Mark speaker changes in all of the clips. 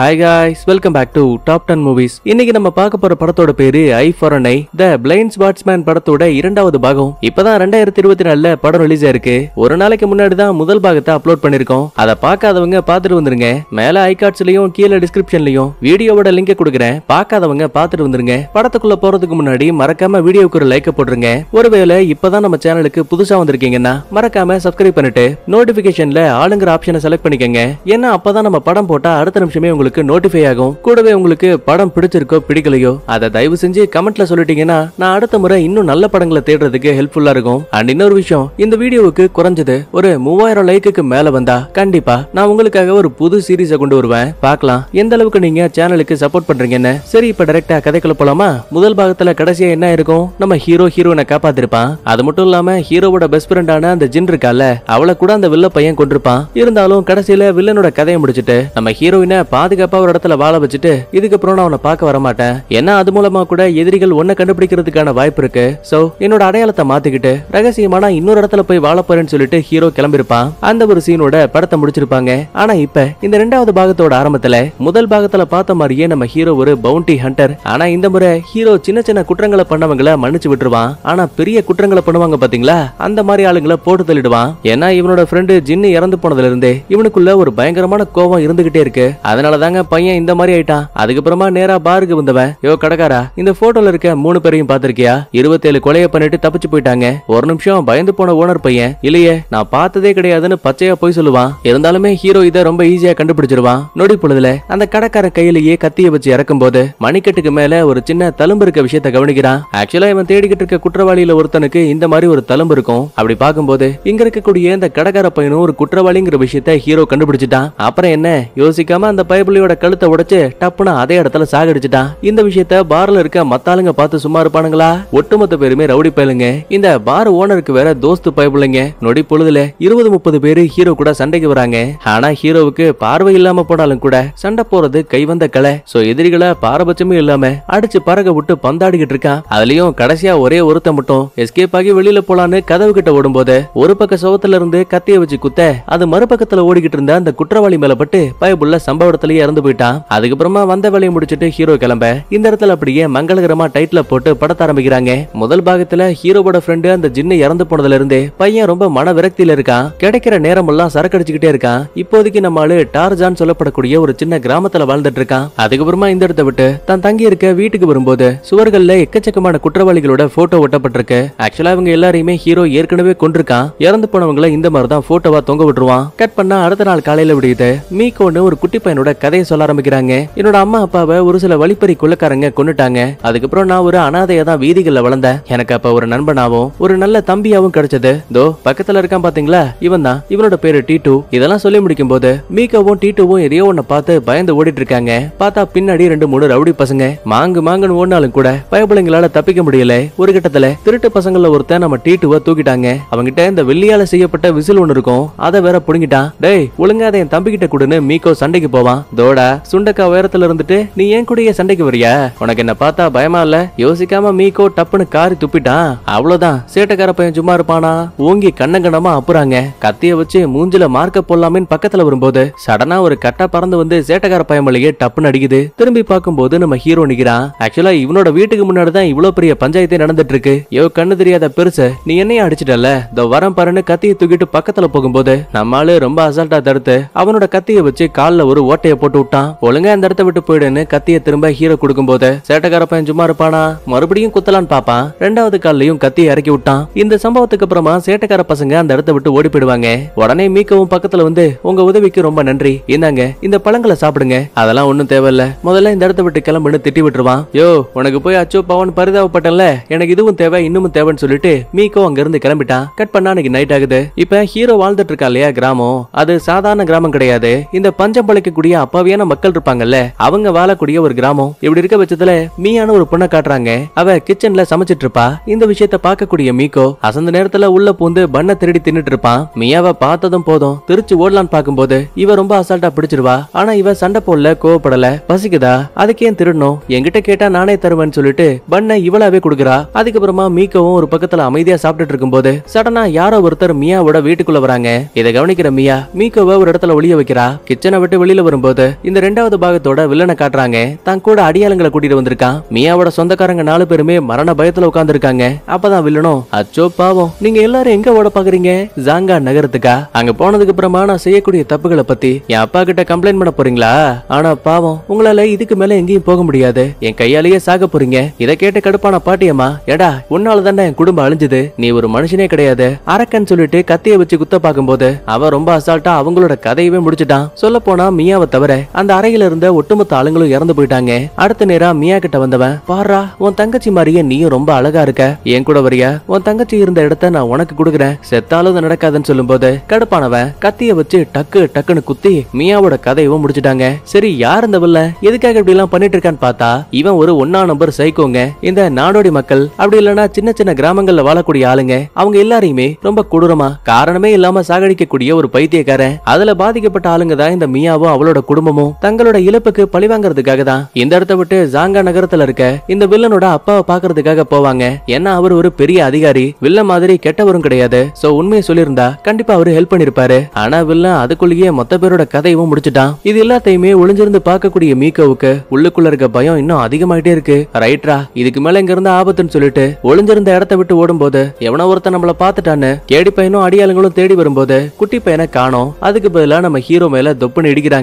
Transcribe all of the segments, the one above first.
Speaker 1: hi guys welcome back to top ten movies இன்னைக்கு நம்ம பார்க்க போற படத்தோட பேரு eye for an eye the plains sportsman படத்தோட இரண்டாவது பாகம் இப்பதான் ரெண்டாயிரத்தி இருபத்தி நாலுல படம் ரிலீஸ் ஆயிருக்கு ஒரு நாளைக்கு முன்னாடி தான் முதல் பாகத்தை அப்லோட் பண்ணிருக்கோம் அதை பார்க்காதவங்க பார்த்துட்டு வந்துருங்க மேல ஐ கார்ட்ஸ்லயும் கீழே டிஸ்கிரிப்ஷன்லயும் வீடியோவோட லிங்க கொடுக்குறேன் பார்க்காதவங்க பார்த்துட்டு வந்துருங்க படத்துக்குள்ள போறதுக்கு முன்னாடி மறக்காம வீடியோக்கு ஒரு லைக் போட்டுருங்க ஒருவேளை இப்பதான் நம்ம சேனலுக்கு புதுசா வந்திருக்கீங்கன்னா மறக்காம சப்ஸ்கிரைப் பண்ணிட்டு நோட்டிபிகேஷன்ல ஆளுங்கிற ஆப்ஷனை செலக்ட் பண்ணிக்கங்க ஏன்னா அப்பதான் நம்ம படம் போட்டா அடுத்த நிமிஷமே உங்களுக்கு உங்களுக்கு நோட்டிஃபை ஆகும் கூடவே உங்களுக்கு படம் பிடிச்சிருக்கோ பிடிக்கலையோ அதை தயவு செஞ்சு கமெண்ட்ல சொல்லிட்டீங்கன்னா நான் அடுத்த முறை இன்னும் நல்ல படங்களை தேடுறதுக்கு ஹெல்ப்ஃபுல்லா இருக்கும் அண்ட் இன்னொரு விஷயம் இந்த வீடியோவுக்கு குறைஞ்சது ஒரு மூவாயிரம் லைக்குக்கு மேல வந்தா கண்டிப்பா நான் உங்களுக்காக ஒரு புது சீரீஸை கொண்டு வருவேன் பார்க்கலாம் எந்த அளவுக்கு நீங்க சேனலுக்கு சப்போர்ட் பண்றீங்கன்னு சரி இப்ப டைரக்டா கதைக்குள்ள போலாமா முதல் பாகத்துல கடைசியா என்ன இருக்கும் நம்ம ஹீரோ ஹீரோனை காப்பாத்திருப்பான் அது மட்டும் இல்லாம ஹீரோவோட பெஸ்ட் ஃப்ரெண்டான அந்த ஜின் இருக்கால அவளை கூட அந்த வில்ல பையன் கொண்டிருப்பான் இருந்தாலும் கடைசியில வில்லனோட கதையை முடிச்சிட்டு நம்ம ஹீரோயினை பாதுகாப்பு பாதுகாப்பா ஒரு இடத்துல வாழ வச்சுட்டு இதுக்கப்புறம் நான் உன்னை பார்க்க வரமாட்டேன் ஏன்னா அது மூலமா கூட எதிரிகள் உன்னை கண்டுபிடிக்கிறதுக்கான வாய்ப்பு இருக்கு சோ என்னோட அடையாளத்தை மாத்திக்கிட்டு ரகசியமான இன்னொரு இடத்துல போய் வாழ போறேன்னு சொல்லிட்டு ஹீரோ கிளம்பிருப்பான் அந்த ஒரு சீனோட படத்தை முடிச்சிருப்பாங்க ஆனா இப்ப இந்த ரெண்டாவது பாகத்தோட ஆரம்பத்துல முதல் பாகத்துல பார்த்த மாதிரியே நம்ம ஹீரோ ஒரு பவுண்டி ஹண்டர் ஆனா இந்த முறை ஹீரோ சின்ன சின்ன குற்றங்களை பண்ணவங்களை மன்னிச்சு விட்டுருவான் ஆனா பெரிய குற்றங்களை பண்ணுவாங்க பாத்தீங்களா அந்த மாதிரி ஆளுங்களை போட்டு தள்ளிடுவான் ஏன்னா இவனோட ஃப்ரெண்டு ஜின்னு இறந்து போனதுல இருந்தே இவனுக்குள்ள ஒரு பயங்கரமான கோபம் இருந்துகிட்டே இருக்கு அதனால தாங்க பையன் இந்த மாதிரி ஆயிட்டான் அதுக்கப்புறமா நேரா பாருக்கு வந்தவன் யோ கடக்காரா இந்த போட்டோல இருக்க மூணு பேரையும் பாத்திருக்கியா இருபத்தேழு கொலைய பண்ணிட்டு தப்பிச்சு போயிட்டாங்க ஒரு நிமிஷம் பயந்து போன ஓனர் பையன் இல்லையே நான் பார்த்ததே கிடையாதுன்னு பச்சையா போய் சொல்லுவான் இருந்தாலுமே ஹீரோ இதை ரொம்ப ஈஸியா கண்டுபிடிச்சிருவான் நொடி பொழுதுல அந்த கடக்கார கையிலேயே கத்திய வச்சு இறக்கும் போது மணிக்கட்டுக்கு மேல ஒரு சின்ன தழும்பு இருக்க விஷயத்த கவனிக்கிறான் ஆக்சுவலா இவன் தேடிக்கிட்டு இருக்க குற்றவாளியில ஒருத்தனுக்கு இந்த மாதிரி ஒரு தழும்பு இருக்கும் அப்படி பார்க்கும்போது இங்க இருக்கக்கூடிய இந்த கடக்கார பையனும் ஒரு குற்றவாளிங்கிற விஷயத்த ஹீரோ கண்டுபிடிச்சிட்டான் அப்புறம் என்ன யோசிக்காம அந்த பய புள்ளியோட கழுத்தை உடைச்சு டப்புன்னு அதே இடத்துல சாகடிச்சிட்டான் இந்த விஷயத்த பார்ல இருக்க மத்தாளுங்க பார்த்து சும்மா இருப்பானுங்களா ஒட்டுமொத்த பேருமே ரவுடி பயலுங்க இந்த பார் ஓனருக்கு வேற தோஸ்து பயப்புலைங்க நொடி பொழுதுல இருபது முப்பது பேரு ஹீரோ கூட சண்டைக்கு வராங்க ஆனா ஹீரோவுக்கு பார்வை இல்லாம போனாலும் கூட சண்டை போறது கைவந்த கலை சோ எதிரிகளை பாரபட்சமே இல்லாம அடிச்சு பறக்க விட்டு பந்தாடிக்கிட்டு இருக்கான் அதுலயும் கடைசியா ஒரே ஒருத்தன் மட்டும் எஸ்கேப் ஆகி வெளியில போலான்னு கதவு கிட்ட ஓடும் போது ஒரு பக்க சுவத்துல இருந்து கத்திய வச்சு குத்த அது மறுபக்கத்துல ஓடிக்கிட்டு இருந்த அந்த குற்றவாளி மேல பட்டு பயபுள்ள சம்பவத்திலேயே இறந்து போயிட்டான் அதுக்கப்புறமா வந்த வேலையை முடிச்சுட்டு ஹீரோ கிளம்ப இந்த இடத்துல அப்படியே மங்களகரமா டைட்டில் போட்டு படத்த ஆரம்பிக்கிறாங்க முதல் பாகத்துல ஹீரோவோட ஃப்ரெண்டு அந்த ஜின்னு இறந்து போனதுல இருந்தே பையன் ரொம்ப மன விரக்தியில இருக்கான் கிடைக்கிற நேரம் எல்லாம் சரக்கடிச்சுக்கிட்டே இருக்கான் இப்போதைக்கு நம்ம ஆளு டார்ஜான் சொல்லப்படக்கூடிய ஒரு சின்ன கிராமத்துல வாழ்ந்துட்டு இருக்கான் அதுக்கப்புறமா இந்த இடத்த விட்டு தான் தங்கி இருக்க வீட்டுக்கு வரும்போது சுவர்கள்ல எக்கச்சக்கமான குற்றவாளிகளோட போட்டோ ஒட்டப்பட்டிருக்கு ஆக்சுவலா இவங்க எல்லாரையுமே ஹீரோ ஏற்கனவே கொண்டிருக்கான் இறந்து போனவங்களை இந்த மாதிரி தான் போட்டோவா தொங்க விட்டுருவான் கட் பண்ணா அடுத்த நாள் காலையில விடியுது மீக்கோன்னு ஒரு குட்டி பையனோட கதையை சொல்ல ஆரம்பிக்கிறாங்க என்னோட அம்மா அப்பாவை ஒரு சில வழிப்பறி குள்ளக்காரங்க கொண்டுட்டாங்க அதுக்கப்புறம் நான் ஒரு அனாதையா தான் வீதிகள்ல வளர்ந்தேன் எனக்கு அப்ப ஒரு நண்பனாவும் ஒரு நல்ல தம்பியாவும் கிடைச்சது தோ பக்கத்துல இருக்கான் பாத்தீங்களா இவன் தான் இவனோட பேரு டீட்டு இதெல்லாம் சொல்லி முடிக்கும் போது மீக்காவும் டீட்டுவும் எதையோ ஒன்ன பார்த்து பயந்து ஓடிட்டு இருக்காங்க பார்த்தா பின்னாடி ரெண்டு மூணு ரவுடி பசங்க மாங்கு மாங்குன்னு ஓடினாலும் கூட பயப்பிள்ளைங்களால தப்பிக்க முடியல ஒரு கட்டத்துல திருட்டு பசங்கள ஒருத்தன் நம்ம டூவை தூக்கிட்டாங்க அவங்கிட்ட இந்த வெள்ளியால செய்யப்பட்ட விசில் ஒன்னு இருக்கும் அதை வேற புடுங்கிட்டான் டேய் ஒழுங்கா அதை என் தம்பி கிட்ட கொடுன்னு மீக்கோ சண்டைக்கு போவான் தோடா சுண்டக்கா உயரத்துல இருந்துட்டு நீ ஏன் கூடயே சண்டைக்கு வரியா உனக்கு என்ன பார்த்தா பயமா இல்ல யோசிக்காம மீகோ டப்புன்னு காரி துப்பிட்டான் அவ்வளவுதான் சேட்டக்கார பையன் சும்மா இருப்பானா ஓங்கி கண்ணங்கண்ணமா அப்புறாங்க கத்திய வச்சு மூஞ்சில மார்க்க போடலாமேன்னு பக்கத்துல வரும்போது சடனா ஒரு கட்டா பறந்து வந்து சேட்டக்கார பயமலையே டப்புன்னு அடிக்குது திரும்பி பார்க்கும்போது நம்ம ஹீரோ நிக்கிறான் ஆக்சுவலா இவனோட வீட்டுக்கு முன்னாடி தான் இவ்வளவு பெரிய பஞ்சாயத்தே நடந்துட்டு இருக்கு யோ கண்ணு தெரியாத பெருசு நீ என்னையும் அடிச்சிட்டல இந்த வரம் பாருன்னு கத்தியை தூக்கிட்டு பக்கத்துல போகும்போது நம்மளால ரொம்ப அசால்ட்டா தடுத்து அவனோட கத்தியை வச்சு கால்ல ஒரு ஓட்டைய போட்டு போட்டு விட்டான் ஒழுங்கா இந்த இடத்த விட்டு போயிடுன்னு கத்தியை திரும்ப ஹீரோ கொடுக்கும் போது பையன் சும்மா இருப்பானா மறுபடியும் குத்தலான்னு பாப்பான் ரெண்டாவது கால்லையும் கத்தியை இறக்கி விட்டான் இந்த சம்பவத்துக்கு அப்புறமா சேட்டக்கார பசங்க அந்த இடத்த விட்டு ஓடி போயிடுவாங்க உடனே மீக்கவும் பக்கத்துல வந்து உங்க உதவிக்கு ரொம்ப நன்றி என்னங்க இந்த பழங்களை சாப்பிடுங்க அதெல்லாம் ஒண்ணும் தேவையில்ல முதல்ல இந்த இடத்த விட்டு கிளம்புன்னு திட்டி விட்டுருவான் யோ உனக்கு போய் அச்சோ பவன் பரிதாபப்பட்டல எனக்கு இதுவும் தேவை இன்னமும் தேவைன்னு சொல்லிட்டு மீக்கோ அங்க இருந்து கிளம்பிட்டான் கட் பண்ணா அன்னைக்கு நைட் ஆகுது இப்ப ஹீரோ வாழ்ந்துட்டு இருக்கா இல்லையா கிராமம் அது சாதாரண கிராமம் கிடையாது இந்த பஞ்சம் பழைக்கக்கூடிய அப்ப அப்பாவியான மக்கள் இருப்பாங்கல்ல அவங்க வாழக்கூடிய ஒரு கிராமம் இப்படி இருக்க பட்சத்துல மீயான ஒரு பொண்ணை காட்டுறாங்க அவ கிச்சன்ல சமைச்சிட்டு இருப்பா இந்த விஷயத்த பார்க்கக்கூடிய மீகோ அசந்த நேரத்துல உள்ள பூந்து பண்ண திருடி தின்னுட்டு இருப்பான் மியாவை பார்த்ததும் போதும் திருச்சி ஓடலான்னு பாக்கும்போது இவ ரொம்ப அசால்ட்டா பிடிச்சிருவா ஆனா இவ சண்டை போடல கோவப்படல பசிக்குதா அதுக்கு ஏன் திருடணும் என்கிட்ட கேட்டா நானே தருவேன்னு சொல்லிட்டு பண்ண இவளாவே கொடுக்குறா அதுக்கப்புறமா மீக்கவும் ஒரு பக்கத்துல அமைதியா சாப்பிட்டுட்டு இருக்கும்போது சடனா யாரோ ஒருத்தர் மியாவோட வீட்டுக்குள்ள வராங்க இதை கவனிக்கிற மியா மீக்கோவை ஒரு இடத்துல ஒளிய வைக்கிறா கிச்சனை விட்டு வெளியில வரும்போது இந்த ரெண்டாவது பாகத்தோட வில்லனை காட்டுறாங்க தான் கூட அடியாளங்களை கூட்டிட்டு வந்திருக்கான் மியாவோட சொந்தக்காரங்க நாலு பேருமே மரண பயத்துல உட்கார்ந்து இருக்காங்க அப்பதான் வில்லனும் அச்சோ பாவம் நீங்க எல்லாரும் எங்க ஓட பாக்குறீங்க ஜாங்கா நகரத்துக்கா அங்க போனதுக்கு அப்புறமா நான் செய்யக்கூடிய தப்புகளை பத்தி என் அப்பா கிட்ட கம்ப்ளைண்ட் பண்ண போறீங்களா ஆனா பாவம் உங்களால இதுக்கு மேல எங்கேயும் போக முடியாது என் கையாலேயே சாக போறீங்க இதை கேட்டு கடுப்பான பாட்டியம்மா எடா உன்னால என் குடும்பம் அழிஞ்சது நீ ஒரு மனுஷனே கிடையாது அரக்கன் சொல்லிட்டு கத்திய வச்சு குத்த பாக்கும்போது அவன் ரொம்ப அசால்ட்டா அவங்களோட கதையவே முடிச்சுட்டான் சொல்ல போனா மியாவை தவிர தவிர அந்த அறையில இருந்த ஒட்டுமொத்த ஆளுங்களும் இறந்து போயிட்டாங்க அடுத்த நேரம் மியா கிட்ட வந்தவன் பாரா உன் தங்கச்சி மாதிரியே நீயும் ரொம்ப அழகா இருக்க என் கூட வரியா உன் தங்கச்சி இருந்த இடத்த நான் உனக்கு கொடுக்குறேன் செத்தாலும் நடக்காதுன்னு சொல்லும் போது கடுப்பானவன் கத்திய வச்சு டக்கு டக்குன்னு குத்தி மியாவோட கதையவும் முடிச்சுட்டாங்க சரி யார் இந்த வில்ல எதுக்காக இப்படி எல்லாம் பண்ணிட்டு இருக்கான்னு பார்த்தா இவன் ஒரு ஒன்னா நம்பர் சைக்கோங்க இந்த நாடோடி மக்கள் அப்படி இல்லனா சின்ன சின்ன கிராமங்கள்ல வாழக்கூடிய ஆளுங்க அவங்க எல்லாரையுமே ரொம்ப கொடூரமா காரணமே இல்லாம சாகடிக்கக்கூடிய ஒரு பைத்தியக்காரன் அதுல பாதிக்கப்பட்ட ஆளுங்க தான் இந்த மியாவும் அவளோட குடும்பம் குடும்பமும் தங்களோட இழப்புக்கு பழி வாங்கறதுக்காக தான் இந்த இடத்த விட்டு ஜாங்கா நகரத்துல இருக்க இந்த வில்லனோட அப்பாவை பாக்குறதுக்காக போவாங்க ஏன்னா அவர் ஒரு பெரிய அதிகாரி வில்ல மாதிரி கெட்டவரும் கிடையாது சோ உண்மையை சொல்லியிருந்தா கண்டிப்பா அவரு ஹெல்ப் பண்ணிருப்பாரு ஆனா வில்லன் அதுக்குள்ளேயே மொத்த பேரோட கதையும் முடிச்சுட்டான் இது எல்லாத்தையுமே ஒளிஞ்சிருந்து பார்க்கக்கூடிய மீக்கோவுக்கு உள்ளுக்குள்ள இருக்க பயம் இன்னும் அதிகமாயிட்டே இருக்கு ரைட்ரா இதுக்கு மேல இங்க இருந்து ஆபத்துன்னு சொல்லிட்டு ஒளிஞ்சிருந்த இடத்த விட்டு ஓடும்போது எவனோ ஒருத்த நம்மள பாத்துட்டான்னு கேடி பையனும் அடியாளங்களும் தேடி வரும்போது குட்டி பையனை காணோம் அதுக்கு பதிலா நம்ம ஹீரோ மேல தொப்புன்னு இடிக்கிறாங்க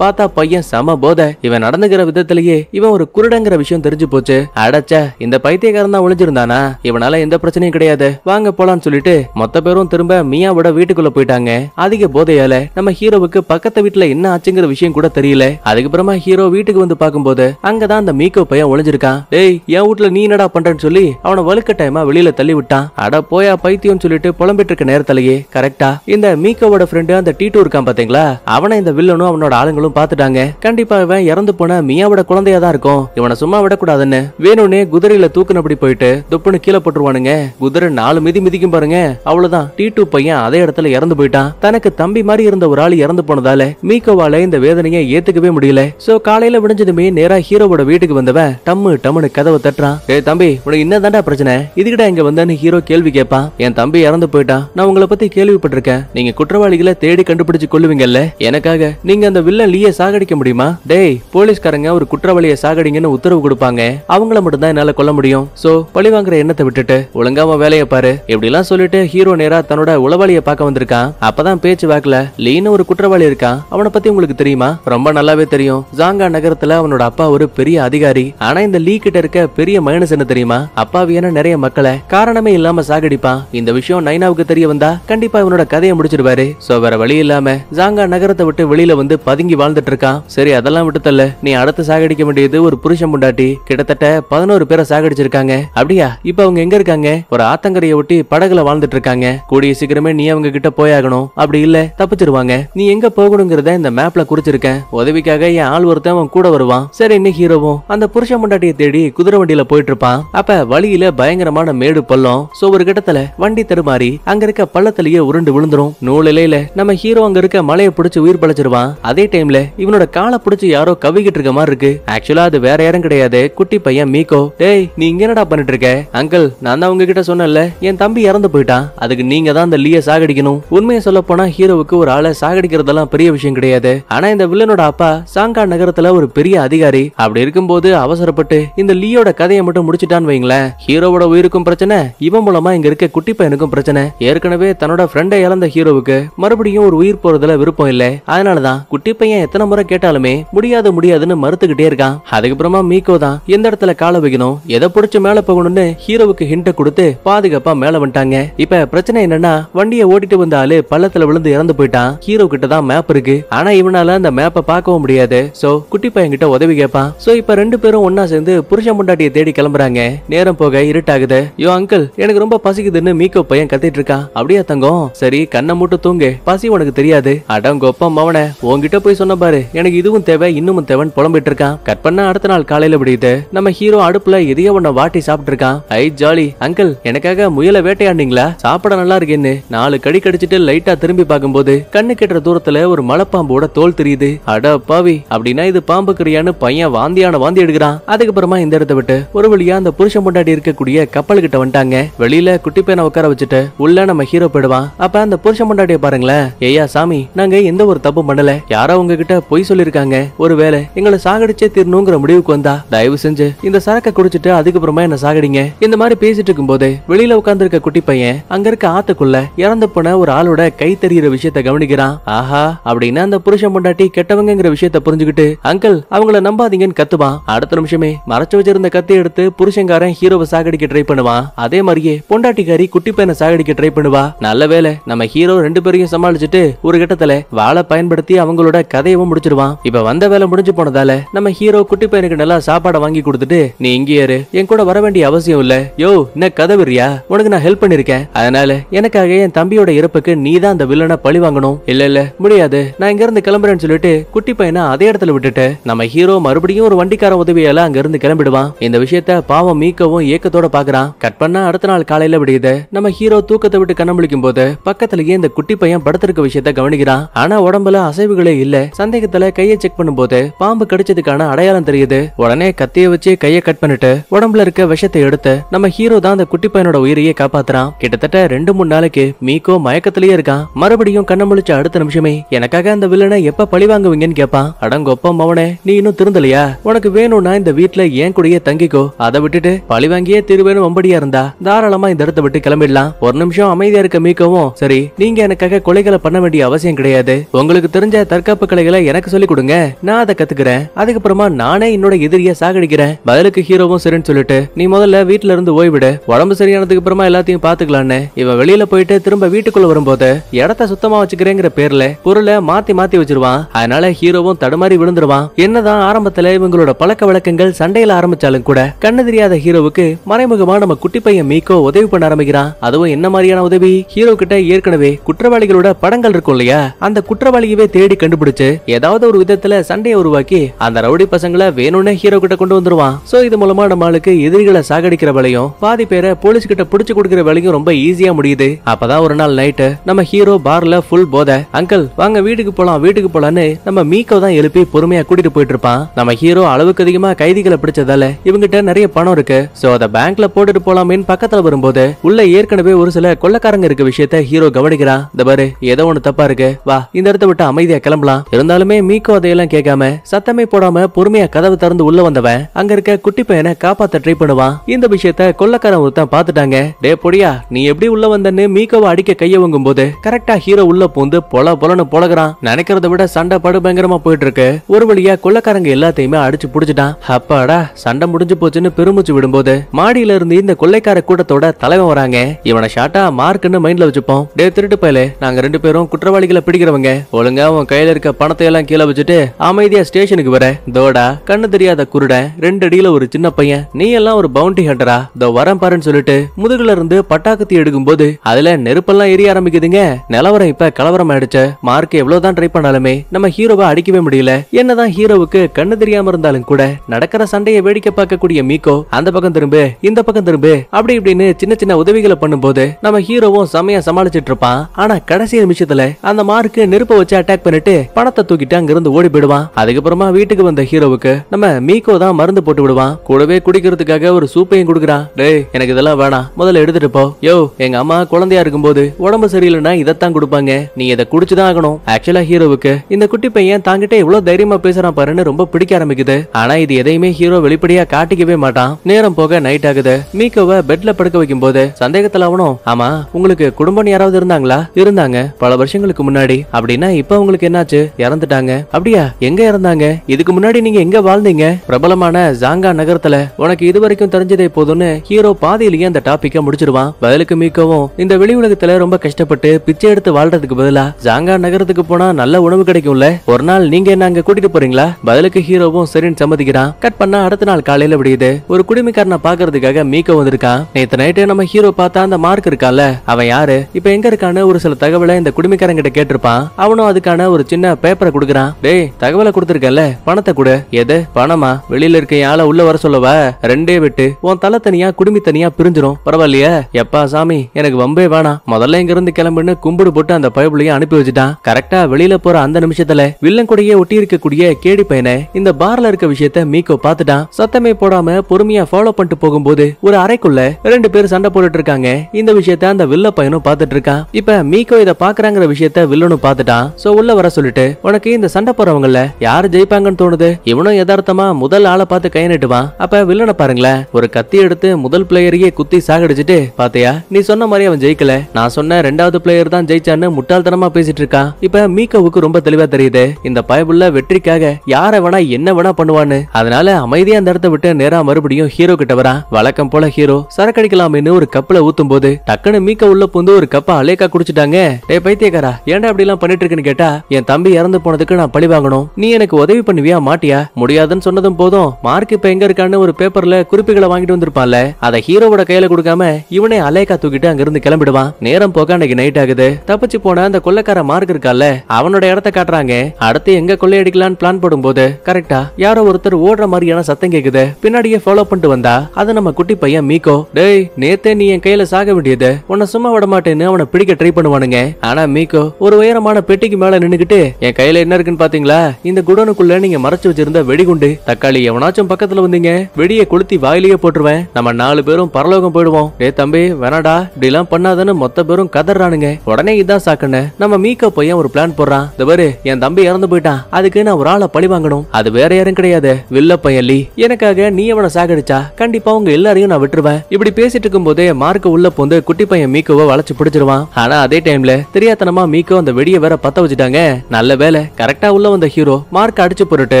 Speaker 1: பார்த்தா பையன் சம போதை இவன் நடந்துகிற விதத்திலேயே இவன் ஒரு குருடங்கிற விஷயம் தெரிஞ்சு போச்சு அடச்ச இந்த பைத்தியக்காரன் தான் ஒளிஞ்சிருந்தானா இவனால எந்த பிரச்சனையும் கிடையாது வாங்க போலான்னு சொல்லிட்டு மொத்த பேரும் திரும்ப மியாவோட வீட்டுக்குள்ள போயிட்டாங்க அதிக போதையால நம்ம ஹீரோவுக்கு பக்கத்து வீட்டுல என்ன ஆச்சுங்கிற விஷயம் கூட தெரியல அதுக்கப்புறமா ஹீரோ வீட்டுக்கு வந்து போது அங்கதான் அந்த மீக்கோ பையன் ஒளிஞ்சிருக்கான் டேய் என் வீட்டுல நீ என்னடா பண்றேன்னு சொல்லி அவனை டைமா வெளியில தள்ளி விட்டான் அட போயா பைத்தியம் சொல்லிட்டு புலம்பிட்டு இருக்க நேரத்திலேயே கரெக்டா இந்த மீக்கோவோட ஃப்ரெண்டு அந்த டீ டூ இருக்கான் பாத்தீங்களா அவனை இந்த வில்லனும் அவனோட ஆளுங்களும் பாத்துட்டாங்க கண்டிப்பா இவன் இறந்து போன மியாவோட குழந்தையா தான் இருக்கும் இவனை சும்மா கூடாதுன்னு வேணும்னே குதிரையில தூக்குனபடி போயிட்டு துப்புன்னு கீழே போட்டுருவானுங்க குதிரை நாலு மிதி மிதிக்கும் பாருங்க அவ்வளவுதான் டி டூ பையன் அதே இடத்துல இறந்து போயிட்டான் தனக்கு தம்பி மாதிரி இருந்த ஒரு ஆள் இறந்து போனதால மீக்கோவால இந்த வேதனையை ஏத்துக்கவே முடியல சோ காலையில விடிஞ்சதுமே நேரா ஹீரோவோட வீட்டுக்கு வந்தவன் டம்மு டம்னு கதவை தட்டுறான் ஏ தம்பி உனக்கு என்னதான்டா பிரச்சனை இதுக்கிட்ட இங்க வந்தான்னு ஹீரோ கேள்வி கேட்பான் என் தம்பி இறந்து போயிட்டான் நான் உங்களை பத்தி கேள்விப்பட்டிருக்கேன் நீங்க குற்றவாளிகளை தேடி கண்டுபிடிச்சு கொள்ளுவீங்கல்ல எனக்காக நீங்க அந்த வில்லன் லீய புலியை சாகடிக்க முடியுமா டேய் போலீஸ்காரங்க ஒரு குற்றவாளியை சாகடிங்கன்னு உத்தரவு கொடுப்பாங்க அவங்கள மட்டும் தான் என்னால கொல்ல முடியும் சோ பழி வாங்குற எண்ணத்தை விட்டுட்டு ஒழுங்காம வேலைய வேலையை பாரு இப்படிலாம் சொல்லிட்டு ஹீரோ நேரா தன்னோட உளவாளியை பார்க்க வந்திருக்கான் அப்பதான் பேச்சு வாக்குல லீன ஒரு குற்றவாளி இருக்கான் அவனை பத்தி உங்களுக்கு தெரியுமா ரொம்ப நல்லாவே தெரியும் ஜாங்கா நகரத்துல அவனோட அப்பா ஒரு பெரிய அதிகாரி ஆனா இந்த லீ கிட்ட இருக்க பெரிய மைனஸ் என்ன தெரியுமா அப்பாவியான நிறைய மக்களை காரணமே இல்லாம சாகடிப்பான் இந்த விஷயம் நைனாவுக்கு தெரிய வந்தா கண்டிப்பா இவனோட கதையை முடிச்சிருவாரு சோ வேற வழி இல்லாம ஜாங்கா நகரத்தை விட்டு வெளியில வந்து பதுங்கி வாழ்ந்து வாழ்ந்துட்டு இருக்கான் சரி அதெல்லாம் விட்டு தள்ள நீ அடுத்து சாகடிக்க வேண்டியது ஒரு புருஷன் முண்டாட்டி கிட்டத்தட்ட பதினோரு பேரை சாகடிச்சிருக்காங்க அப்படியா இப்ப அவங்க எங்க இருக்காங்க ஒரு ஆத்தங்கரையை ஒட்டி படகுல வாழ்ந்துட்டு இருக்காங்க கூடிய சீக்கிரமே நீ அவங்க கிட்ட போயாகணும் அப்படி இல்ல தப்பிச்சிருவாங்க நீ எங்க போகணுங்கிறத இந்த மேப்ல குறிச்சிருக்கேன் உதவிக்காக என் ஆள் ஒருத்தன் கூட வருவான் சரி என்ன ஹீரோவும் அந்த புருஷ முண்டாட்டியை தேடி குதிரை வண்டியில போயிட்டு இருப்பான் அப்ப வழியில பயங்கரமான மேடு பள்ளம் சோ ஒரு கட்டத்துல வண்டி தடுமாறி அங்க இருக்க பள்ளத்திலேயே உருண்டு விழுந்துரும் நூலிலையில நம்ம ஹீரோ அங்க இருக்க மலையை பிடிச்சு உயிர் பழச்சிருவான் அதே டைம்ல இவனோட காலை புடிச்சு யாரோ கவிக்கிட்டு இருக்க மாதிரி இருக்கு ஆக்சுவலா அது வேற யாரும் கிடையாது குட்டி பையன் மீகோ டேய் நீ இங்க என்னடா பண்ணிட்டு இருக்க அங்கிள் நான் தான் உங்ககிட்ட சொன்னல என் தம்பி இறந்து போயிட்டான் அதுக்கு நீங்க தான் அந்த லீய சாகடிக்கணும் உண்மையை சொல்ல போனா ஹீரோவுக்கு ஒரு ஆளை சாகடிக்கிறதெல்லாம் பெரிய விஷயம் கிடையாது ஆனா இந்த வில்லனோட அப்பா சாங்கா நகரத்துல ஒரு பெரிய அதிகாரி அப்படி இருக்கும்போது அவசரப்பட்டு இந்த லீயோட கதையை மட்டும் முடிச்சிட்டான்னு வைங்களேன் ஹீரோவோட உயிருக்கும் பிரச்சனை இவன் மூலமா இங்க இருக்க குட்டி பையனுக்கும் பிரச்சனை ஏற்கனவே தன்னோட ஃப்ரெண்டை இழந்த ஹீரோவுக்கு மறுபடியும் ஒரு உயிர் போறதுல விருப்பம் இல்லை அதனாலதான் குட்டி பையன் எத்தனை எத்தனை முறை கேட்டாலுமே முடியாது முடியாதுன்னு மறுத்துக்கிட்டே இருக்கான் அதுக்கப்புறமா மீகோ தான் எந்த இடத்துல கால வைக்கணும் எதை புடிச்சு மேல போகணும்னு ஹீரோவுக்கு ஹிண்ட கொடுத்து பாதுகாப்பா மேல வந்துட்டாங்க இப்ப பிரச்சனை என்னன்னா வண்டியை ஓட்டிட்டு வந்த ஆளு பள்ளத்துல விழுந்து இறந்து போயிட்டான் ஹீரோ கிட்ட தான் மேப் இருக்கு ஆனா இவனால அந்த மேப்பை பார்க்கவும் முடியாது சோ குட்டி பையன் கிட்ட உதவி கேட்பான் சோ இப்ப ரெண்டு பேரும் ஒன்னா சேர்ந்து புருஷன் முண்டாட்டியை தேடி கிளம்புறாங்க நேரம் போக இருட்டாகுது யோ அங்கிள் எனக்கு ரொம்ப பசிக்குதுன்னு மீக்கோ பையன் கத்திட்டு இருக்கான் அப்படியே தங்கம் சரி கண்ணை மூட்டு தூங்கு பசி உனக்கு தெரியாது அடங்கொப்பம் மவன உன்கிட்ட போய் சொன்ன பாரு எனக்கு இதுவும் தேவை இன்னமும் தேவைன்னு புலம்பிட்டு இருக்கான் கட் பண்ண அடுத்த நாள் காலையில விடியுது நம்ம ஹீரோ அடுப்புல எதையோ ஒன்ன வாட்டி சாப்பிட்டு இருக்கான் ஐ ஜாலி அங்கிள் எனக்காக முயல வேட்டையாண்டிங்களா சாப்பிட நல்லா இருக்கேன்னு நாலு கடி கடிச்சிட்டு லைட்டா திரும்பி பார்க்கும்போது கண்ணு கெட்டுற தூரத்துல ஒரு மலைப்பாம்போட தோல் தெரியுது அட பாவி அப்படின்னா இது பாம்பு கிரியான்னு பையன் வாந்தியான வாந்தி எடுக்கிறான் அதுக்கப்புறமா இந்த இடத்த விட்டு ஒரு வழியா அந்த புருஷன் முன்னாடி இருக்கக்கூடிய கப்பல் கிட்ட வந்துட்டாங்க வெளியில குட்டி பையனை உட்கார வச்சுட்டு உள்ள நம்ம ஹீரோ போயிடுவான் அப்ப அந்த புருஷன் முன்னாடிய பாருங்களேன் ஏயா சாமி நாங்க எந்த ஒரு தப்பு பண்ணல யாரோ உங்ககிட்ட கிட்ட பொய் சொல்லிருக்காங்க ஒருவேளை எங்களை சாகடிச்சே தீரணுங்கிற முடிவுக்கு வந்தா தயவு செஞ்சு இந்த சரக்கை குடிச்சிட்டு அதுக்கப்புறமா என்ன சாகடிங்க இந்த மாதிரி பேசிட்டு இருக்கும் போது வெளியில உட்கார்ந்து இருக்க குட்டி பையன் அங்க இருக்க ஆத்துக்குள்ள இறந்து போன ஒரு ஆளோட கை தெரியற விஷயத்த கவனிக்கிறான் ஆஹா அப்படின்னா அந்த புருஷன் பொண்டாட்டி கெட்டவங்கிற விஷயத்த புரிஞ்சுக்கிட்டு அங்கிள் அவங்கள நம்பாதீங்கன்னு கத்துவான் அடுத்த நிமிஷமே மறைச்சு வச்சிருந்த கத்தை எடுத்து புருஷங்காரன் ஹீரோவை சாகடிக்க ட்ரை பண்ணுவான் அதே மாதிரியே பொண்டாட்டிக்காரி குட்டி பையனை சாகடிக்க ட்ரை பண்ணுவா நல்ல வேலை நம்ம ஹீரோ ரெண்டு பேரையும் சமாளிச்சுட்டு ஒரு கட்டத்துல வாழை பயன்படுத்தி அவங்களோட கதையை சீக்கிரமும் முடிச்சிருவான் இப்ப வந்த வேலை முடிஞ்சு போனதால நம்ம ஹீரோ குட்டி பையனுக்கு நல்லா சாப்பாடை வாங்கி கொடுத்துட்டு நீ இங்கேயே என் கூட வர வேண்டிய அவசியம் இல்ல யோ என்ன கதவுறியா உனக்கு நான் ஹெல்ப் பண்ணிருக்கேன் அதனால எனக்காக என் தம்பியோட இறப்புக்கு நீ தான் அந்த வில்லனை பழி வாங்கணும் இல்ல இல்ல முடியாது நான் இங்க இருந்து கிளம்புறேன்னு சொல்லிட்டு குட்டி பையனை அதே இடத்துல விட்டுட்டு நம்ம ஹீரோ மறுபடியும் ஒரு வண்டிக்கார உதவியால அங்க இருந்து கிளம்பிடுவான் இந்த விஷயத்த பாவம் மீக்கவும் ஏக்கத்தோட பாக்குறான் கட் பண்ணா அடுத்த நாள் காலையில விடியுது நம்ம ஹீரோ தூக்கத்தை விட்டு கண்ணமுழிக்கும் போது பக்கத்துலயே இந்த குட்டி பையன் படுத்திருக்க விஷயத்த கவனிக்கிறான் ஆனா உடம்புல அசைவுகளே இல்ல சந்தேகத்துல கையை செக் பண்ணும்போது பாம்பு கடிச்சதுக்கான அடையாளம் தெரியுது உடனே கத்திய வச்சு கையை கட் பண்ணிட்டு உடம்புல இருக்க விஷத்தை எடுத்து நம்ம ஹீரோ தான் அந்த குட்டி பையனோட உயிரையே காப்பாத்துறான் கிட்டத்தட்ட ரெண்டு மூணு நாளைக்கு மீகோ மயக்கத்திலேயே இருக்கான் மறுபடியும் கண்ண முழிச்ச அடுத்த நிமிஷமே எனக்காக அந்த வில்லனை எப்ப பழி வாங்குவீங்கன்னு கேட்பான் அடங்கொப்ப மவனே நீ இன்னும் திருந்தலையா உனக்கு வேணும்னா இந்த வீட்டுல ஏன் கூடயே தங்கிக்கோ அதை விட்டுட்டு பழி வாங்கியே திருவேணும் ஒம்படியா இருந்தா தாராளமா இந்த இடத்த விட்டு கிளம்பிடலாம் ஒரு நிமிஷம் அமைதியா இருக்க மீக்கவும் சரி நீங்க எனக்காக கொலைகளை பண்ண வேண்டிய அவசியம் கிடையாது உங்களுக்கு தெரிஞ்ச தற்காப்பு கலைகளை எனக்கு சொல்லி கொடுங்க நான் அதை கத்துக்கிறேன் அதுக்கப்புறமா நானே என்னோட எதிரியை சாகடிக்கிறேன் பதிலுக்கு ஹீரோவும் சரின்னு சொல்லிட்டு நீ முதல்ல வீட்டுல இருந்து ஓய்விடு உடம்பு சரியானதுக்கு அப்புறமா எல்லாத்தையும் பாத்துக்கலான்னு இவன் வெளியில போயிட்டு திரும்ப வீட்டுக்குள்ள வரும்போது இடத்த சுத்தமா வச்சுக்கிறேங்கிற பேர்ல பொருளை மாத்தி மாத்தி வச்சிருவான் அதனால ஹீரோவும் தடுமாறி விழுந்துருவான் என்னதான் ஆரம்பத்துல இவங்களோட பழக்க வழக்கங்கள் சண்டையில ஆரம்பிச்சாலும் கூட கண்ணு தெரியாத ஹீரோவுக்கு மறைமுகமா நம்ம குட்டி பையன் மீக்கோ உதவி பண்ண ஆரம்பிக்கிறான் அதுவும் என்ன மாதிரியான உதவி ஹீரோ கிட்ட ஏற்கனவே குற்றவாளிகளோட படங்கள் இருக்கும் இல்லையா அந்த குற்றவாளியவே தேடி கண்டுபிடிச்சு ஏதாவது ஒரு விதத்துல சண்டையை உருவாக்கி அந்த ரவுடி பசங்களை வேணும்னே ஹீரோ கிட்ட கொண்டு வந்துருவான் சோ இது மூலமா நம்ம ஆளுக்கு எதிரிகளை சாகடிக்கிற வேலையும் பாதி பேரை போலீஸ் கிட்ட புடிச்சு கொடுக்கிற வேலையும் ரொம்ப ஈஸியா முடியுது அப்பதான் ஒரு நாள் நைட்டு நம்ம ஹீரோ பார்ல ஃபுல் போத அங்கிள் வாங்க வீட்டுக்கு போலாம் வீட்டுக்கு போலான்னு நம்ம மீக்கோ தான் எழுப்பி பொறுமையா கூட்டிட்டு போயிட்டு இருப்பான் நம்ம ஹீரோ அளவுக்கு அதிகமா கைதிகளை பிடிச்சதால இவங்கிட்ட நிறைய பணம் இருக்கு சோ அதை பேங்க்ல போட்டுட்டு போலாமேன்னு பக்கத்துல வரும்போது உள்ள ஏற்கனவே ஒரு சில கொள்ளக்காரங்க இருக்க விஷயத்த ஹீரோ கவனிக்கிறான் இந்த பாரு ஏதோ ஒண்ணு தப்பா இருக்கு வா இந்த இடத்த விட்டு அமைதியா கிளம்பலாம் இருந்தாலும் இருந்தாலுமே மீக்கோ அதையெல்லாம் கேட்காம சத்தமே போடாம பொறுமையா கதவு திறந்து உள்ள வந்தவன் அங்க இருக்க குட்டி பையனை காப்பாத்த ட்ரை பண்ணுவான் இந்த விஷயத்த கொள்ளக்காரன் ஒருத்தன் பாத்துட்டாங்க டே பொடியா நீ எப்படி உள்ள வந்தன்னு மீக்கோவை அடிக்க கைய வாங்கும் போது கரெக்டா ஹீரோ உள்ள பூந்து பொல பொலன்னு பொழகிறான் நினைக்கிறத விட சண்டை படு பயங்கரமா போயிட்டு இருக்கு ஒரு வழியா கொள்ளக்காரங்க எல்லாத்தையுமே அடிச்சு புடிச்சிட்டான் அப்பாடா சண்டை முடிஞ்சு போச்சுன்னு பெருமிச்சு விடும்போது மாடியில இருந்து இந்த கொள்ளைக்கார கூட்டத்தோட தலைவன் வராங்க இவனை ஷாட்டா மார்க்னு மைண்ட்ல வச்சுப்போம் டே திருட்டு பயலே நாங்க ரெண்டு பேரும் குற்றவாளிகளை பிடிக்கிறவங்க ஒழுங்கா உன் கையில இருக்க பணத்தை எல்லாம் கீழே வச்சுட்டு அமைதியா ஸ்டேஷனுக்கு வர தோடா கண்ணு தெரியாத குருடன் ரெண்டு அடியில ஒரு சின்ன பையன் நீ எல்லாம் ஒரு பவுண்டி ஹண்டரா தோ வரேன் பாருன்னு சொல்லிட்டு முதுகுல இருந்து பட்டாக்கத்தி எடுக்கும் போது அதுல நெருப்பெல்லாம் எரிய ஆரம்பிக்குதுங்க நிலவரம் இப்ப கலவரம் ஆயிடுச்சு மார்க் எவ்வளவுதான் ட்ரை பண்ணாலுமே நம்ம ஹீரோவை அடிக்கவே முடியல என்னதான் ஹீரோவுக்கு கண்ணு தெரியாம இருந்தாலும் கூட நடக்கிற சண்டையை வேடிக்கை பார்க்கக்கூடிய மீக்கோ அந்த பக்கம் திரும்ப இந்த பக்கம் திரும்ப அப்படி இப்படின்னு சின்ன சின்ன உதவிகளை பண்ணும்போது நம்ம ஹீரோவும் செமையா சமாளிச்சிட்டு இருப்பான் ஆனா கடைசி நிமிஷத்துல அந்த மார்க்கு நெருப்ப வச்சு அட்டாக் பண்ணிட்டு பணத்தை தூக்கி தூக்கிட்டு அங்கிருந்து ஓடி போயிடுவான் அதுக்கப்புறமா வீட்டுக்கு வந்த ஹீரோவுக்கு நம்ம மீகோ தான் மருந்து போட்டு விடுவான் கூடவே குடிக்கிறதுக்காக ஒரு சூப்பையும் கொடுக்குறான் டேய் எனக்கு இதெல்லாம் வேணாம் முதல்ல எடுத்துட்டு போ யோ எங்க அம்மா குழந்தையா இருக்கும்போது உடம்பு சரியில்லைன்னா இதைத்தான் கொடுப்பாங்க நீ இதை குடிச்சுதான் ஆகணும் ஆக்சுவலா ஹீரோவுக்கு இந்த குட்டி பையன் தாங்கிட்ட இவ்வளவு தைரியமா பேசுறான் பாருன்னு ரொம்ப பிடிக்க ஆரம்பிக்குது ஆனா இது எதையுமே ஹீரோ வெளிப்படையா காட்டிக்கவே மாட்டான் நேரம் போக நைட் ஆகுது மீகோவை பெட்ல படுக்க வைக்கும் போது சந்தேகத்துல ஆகணும் ஆமா உங்களுக்கு குடும்பம் யாராவது இருந்தாங்களா இருந்தாங்க பல வருஷங்களுக்கு முன்னாடி அப்படின்னா இப்ப உங்களுக்கு என்னாச்சு இறந்து இறந்துட்டாங்க அப்படியா எங்க இறந்தாங்க இதுக்கு முன்னாடி நீங்க எங்க வாழ்ந்தீங்க பிரபலமான ஜாங்கா நகரத்துல உனக்கு இது வரைக்கும் தெரிஞ்சதே போதும்னு ஹீரோ பாதையிலேயே அந்த டாபிக்க முடிச்சிருவான் பதிலுக்கு மீக்கவும் இந்த வெளி உலகத்துல ரொம்ப கஷ்டப்பட்டு பிச்சை எடுத்து வாழ்றதுக்கு பதிலா ஜாங்கா நகரத்துக்கு போனா நல்ல உணவு கிடைக்கும்ல ஒரு நாள் நீங்க என்ன அங்க கூட்டிட்டு போறீங்களா பதிலுக்கு ஹீரோவும் சரின்னு சம்மதிக்கிறான் கட் பண்ணா அடுத்த நாள் காலையில விடியுது ஒரு குடிமைக்காரனை பாக்குறதுக்காக மீக்கோ வந்திருக்கான் நேத்த நைட்டு நம்ம ஹீரோ பார்த்தா அந்த மார்க் இருக்கால அவன் யாரு இப்ப எங்க இருக்கான்னு ஒரு சில தகவலை இந்த குடிமைக்காரன் கிட்ட கேட்டிருப்பான் அவனும் அதுக்கான ஒரு சின்ன பேப்பர் பேப்பரை கொடுக்குறான் டேய் தகவலை கொடுத்துருக்கல பணத்தை கொடு எது பணமா வெளியில இருக்க ஆள உள்ள வர சொல்லவா ரெண்டே விட்டு உன் தலை தனியா குடுமி தனியா பிரிஞ்சிரும் பரவாயில்லையா எப்பா சாமி எனக்கு வம்பே வேணாம் முதல்ல இங்க இருந்து கிளம்புன்னு கும்பிடு போட்டு அந்த பயபுளையும் அனுப்பி வச்சுட்டான் கரெக்டா வெளியில போற அந்த நிமிஷத்துல வில்லன் கூடயே ஒட்டி இருக்கக்கூடிய கேடி பையனை இந்த பார்ல இருக்க விஷயத்த மீக்கோ பாத்துட்டான் சத்தமே போடாம பொறுமையா ஃபாலோ பண்ணிட்டு போகும்போது ஒரு அறைக்குள்ள ரெண்டு பேர் சண்டை போட்டுட்டு இருக்காங்க இந்த விஷயத்த அந்த வில்ல பையனும் பாத்துட்டு இருக்கான் இப்ப மீக்கோ இதை பாக்குறாங்கிற விஷயத்த வில்லனும் பாத்துட்டான் சோ உள்ள வர சொல்லிட்டு உனக்கு உனக்கு இந்த சண்டை போறவங்கல்ல யாரு ஜெயிப்பாங்கன்னு தோணுது இவனும் யதார்த்தமா முதல் ஆளை பார்த்து கை நட்டுவான் அப்ப வில்லனை பாருங்களேன் ஒரு கத்தி எடுத்து முதல் பிளேயரையே குத்தி சாகடிச்சிட்டு பாத்தியா நீ சொன்ன மாதிரி அவன் ஜெயிக்கல நான் சொன்ன ரெண்டாவது பிளேயர் தான் ஜெயிச்சான்னு முட்டாள்தனமா பேசிட்டு இருக்கான் இப்ப மீக்கவுக்கு ரொம்ப தெளிவா தெரியுது இந்த பயபுள்ள வெற்றிக்காக யார வேணா என்ன வேணா பண்ணுவான்னு அதனால அமைதியா அந்த இடத்த விட்டு நேரா மறுபடியும் ஹீரோ கிட்ட வரா வழக்கம் போல ஹீரோ சரக்கடிக்கலாமேன்னு ஒரு கப்புல ஊத்தும் போது டக்குனு மீக்க உள்ள பூந்து ஒரு கப்ப அலேக்கா குடிச்சிட்டாங்க டே பைத்தியக்காரா ஏன்டா அப்படி எல்லாம் பண்ணிட்டு இருக்குன்னு கேட்டா என் தம்பி இறந்து போன போனதுக்கு நான் பழி வாங்கணும் நீ எனக்கு உதவி பண்ணுவியா மாட்டியா முடியாதுன்னு சொன்னதும் போதும் மார்க் இப்ப எங்க இருக்கான்னு ஒரு பேப்பர்ல குறிப்புகளை வாங்கிட்டு வந்திருப்பான்ல அதை ஹீரோவோட கையில கொடுக்காம இவனே அலேகா தூக்கிட்டு அங்க இருந்து கிளம்பிடுவான் நேரம் போக அன்னைக்கு நைட் ஆகுது தப்பிச்சு போன அந்த கொள்ளக்கார மார்க் இருக்கால அவனோட இடத்த காட்டுறாங்க அடுத்து எங்க கொள்ளையடிக்கலான்னு பிளான் போடும்போது கரெக்டா யாரோ ஒருத்தர் ஓடுற மாதிரியான சத்தம் கேக்குது பின்னாடியே ஃபாலோ பண்ணிட்டு வந்தா அது நம்ம குட்டி பையன் மீகோ டேய் நேத்தே நீ என் கையில சாக வேண்டியது உன்னை சும்மா விட மாட்டேன்னு அவனை பிடிக்க ட்ரை பண்ணுவானுங்க ஆனா மீகோ ஒரு உயரமான பெட்டிக்கு மேல நின்னுகிட்டு என் கையில என்ன இருக்குன்னு பாத்தீங்களா இந்த குடோனுக்குள்ள நீங்க மறைச்சு வச்சிருந்த வெடிகுண்டு தக்காளி எவனாச்சும் பக்கத்துல வந்தீங்க வெடியை கொளுத்தி வாயிலேயே போட்டுருவேன் நம்ம நாலு பேரும் பரலோகம் போயிடுவோம் ஏ தம்பி வேணாடா இப்படி எல்லாம் பண்ணாதான்னு மொத்த பேரும் கதறானுங்க உடனே இதான் சாக்குன்னு நம்ம மீக்க பையன் ஒரு பிளான் போடுறான் இந்த பேரு என் தம்பி இறந்து போயிட்டான் அதுக்கு நான் ஒரு ஆளை பழி வாங்கணும் அது வேற யாரும் கிடையாது வில்ல பையன் எனக்காக நீ அவனை சாகடிச்சா கண்டிப்பா உங்க எல்லாரையும் நான் விட்டுருவேன் இப்படி பேசிட்டு இருக்கும் போதே மார்க்க உள்ள போந்து குட்டி பையன் மீக்கோவை வளைச்சு பிடிச்சிருவான் ஆனா அதே டைம்ல தெரியாதனமா மீக்கோ அந்த வெடியை வேற பத்த வச்சுட்டாங்க நல்ல வேலை கரெக்டா உள்ள வந்த ஹீரோ மார்க் அடிச்சு போட்டுட்டு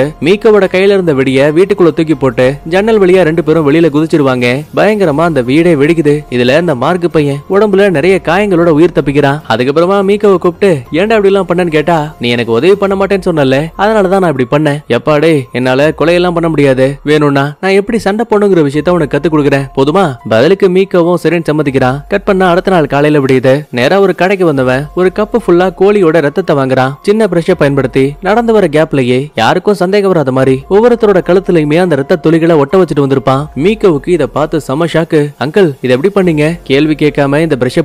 Speaker 1: மீக்கோட கையில இருந்த வெடிய வீட்டுக்குள்ள தூக்கி போட்டு ஜன்னல் வழியா ரெண்டு பேரும் வெளியில குதிச்சிருவாங்க பயங்கரமா அந்த வீடே வெடிக்குது இதுல அந்த மார்க் பையன் உடம்புல நிறைய காயங்களோட உயிர் தப்பிக்கிறான் அதுக்கப்புறமா மீக்கோவை கூப்பிட்டு ஏன்டா அப்படி எல்லாம் பண்ணன்னு கேட்டா நீ எனக்கு உதவி பண்ண மாட்டேன்னு சொன்னல அதனாலதான் நான் இப்படி பண்ணேன் எப்பாடே என்னால கொலையெல்லாம் பண்ண முடியாது வேணும்னா நான் எப்படி சண்டை பண்ணுங்கிற விஷயத்த உனக்கு கத்து கொடுக்குறேன் போதுமா பதிலுக்கு மீக்கவும் சரின்னு சம்மதிக்கிறான் கட் பண்ணா அடுத்த நாள் காலையில விடியுது நேரா ஒரு கடைக்கு வந்தவன் ஒரு கப்பு ஃபுல்லா கோழியோட ரத்தத்தை வாங்குறான் சின்ன பிரஷை பயன்படுத்தி பயன்படுத்தி நடந்து வர கேப்லயே யாருக்கும் சந்தேகம் வராத மாதிரி ஒவ்வொருத்தரோட கழுத்துலயுமே அந்த ரத்த துளிகளை ஒட்ட வச்சுட்டு வந்திருப்பான் மீக்கோவுக்கு இத பார்த்து செம ஷாக்கு அங்கிள் இதை எப்படி பண்ணீங்க கேள்வி கேட்காம இந்த பிரஷ்